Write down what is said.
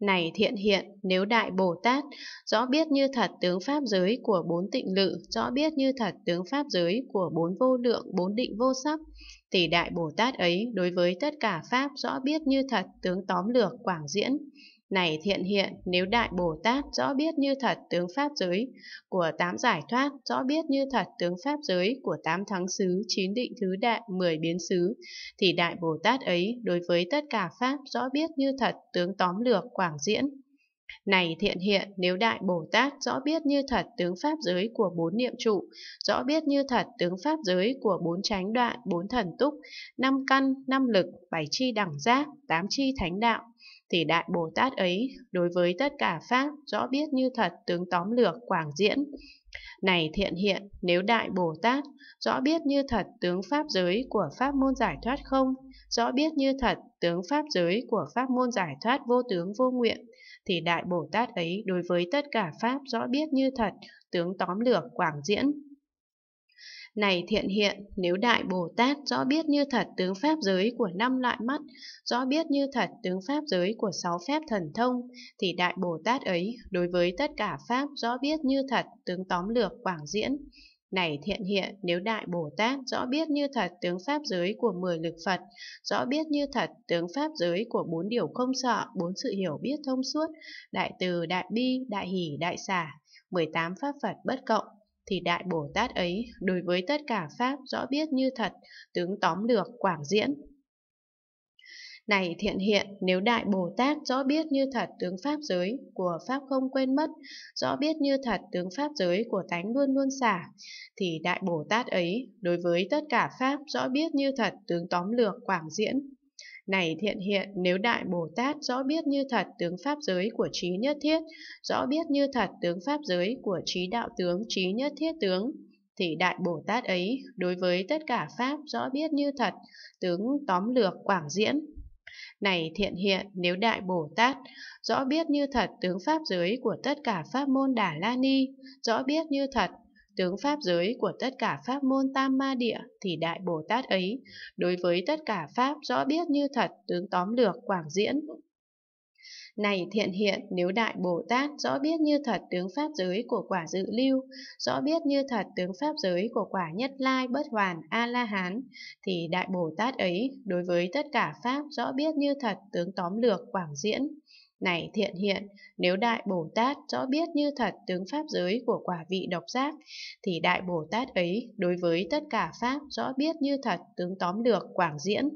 Này thiện hiện, nếu Đại Bồ Tát, rõ biết như thật tướng Pháp giới của bốn tịnh lự, rõ biết như thật tướng Pháp giới của bốn vô lượng, bốn định vô sắc, thì Đại Bồ Tát ấy đối với tất cả Pháp rõ biết như thật tướng tóm lược quảng diễn, này thiện hiện, nếu Đại Bồ Tát rõ biết như thật tướng Pháp giới của tám giải thoát, rõ biết như thật tướng Pháp giới của tám thắng xứ, chín định thứ đại, mười biến xứ, thì Đại Bồ Tát ấy đối với tất cả Pháp rõ biết như thật tướng tóm lược quảng diễn. Này thiện hiện, nếu Đại Bồ Tát rõ biết như thật tướng Pháp giới của bốn niệm trụ, rõ biết như thật tướng Pháp giới của bốn tránh đoạn, bốn thần túc, năm căn, năm lực, bảy chi đẳng giác, tám chi thánh đạo, thì Đại Bồ Tát ấy đối với tất cả Pháp rõ biết như thật tướng tóm lược quảng diễn. Này thiện hiện, nếu Đại Bồ Tát rõ biết như thật tướng Pháp giới của Pháp môn giải thoát không, rõ biết như thật tướng Pháp giới của Pháp môn giải thoát vô tướng vô nguyện, thì Đại Bồ Tát ấy đối với tất cả Pháp rõ biết như thật tướng tóm lược quảng diễn. Này thiện hiện, nếu Đại Bồ Tát rõ biết như thật tướng pháp giới của năm loại mắt, rõ biết như thật tướng pháp giới của sáu phép thần thông, thì Đại Bồ Tát ấy đối với tất cả pháp rõ biết như thật tướng tóm lược quảng diễn. Này thiện hiện, nếu Đại Bồ Tát rõ biết như thật tướng Pháp giới của mười lực Phật, rõ biết như thật tướng Pháp giới của bốn điều không sợ, bốn sự hiểu biết thông suốt, đại từ, đại bi, đại hỷ, đại xả, 18 Pháp Phật bất cộng, thì Đại Bồ Tát ấy đối với tất cả Pháp rõ biết như thật, tướng tóm lược quảng diễn. Này thiện hiện, nếu Đại Bồ Tát rõ biết như thật tướng Pháp giới của Pháp không quên mất, rõ biết như thật tướng Pháp giới của tánh luôn luôn xả, thì Đại Bồ Tát ấy đối với tất cả Pháp rõ biết như thật tướng tóm lược quảng diễn, này thiện hiện, nếu Đại Bồ Tát rõ biết như thật tướng pháp giới của trí nhất thiết, rõ biết như thật tướng pháp giới của trí đạo tướng, trí nhất thiết tướng, thì Đại Bồ Tát ấy đối với tất cả Pháp rõ biết như thật, tướng tóm lược quảng diễn. Này thiện hiện, nếu Đại Bồ Tát rõ biết như thật tướng Pháp giới của tất cả Pháp môn Đà La Ni, rõ biết như thật tướng pháp giới của tất cả pháp môn tam ma địa thì đại bồ tát ấy đối với tất cả pháp rõ biết như thật tướng tóm lược quảng diễn này thiện hiện, nếu Đại Bồ Tát rõ biết như thật tướng Pháp giới của quả dự lưu, rõ biết như thật tướng Pháp giới của quả nhất lai bất hoàn A-la-hán, thì Đại Bồ Tát ấy đối với tất cả Pháp rõ biết như thật tướng tóm lược quảng diễn. Này thiện hiện, nếu Đại Bồ Tát rõ biết như thật tướng Pháp giới của quả vị độc giác, thì Đại Bồ Tát ấy đối với tất cả Pháp rõ biết như thật tướng tóm được quảng diễn,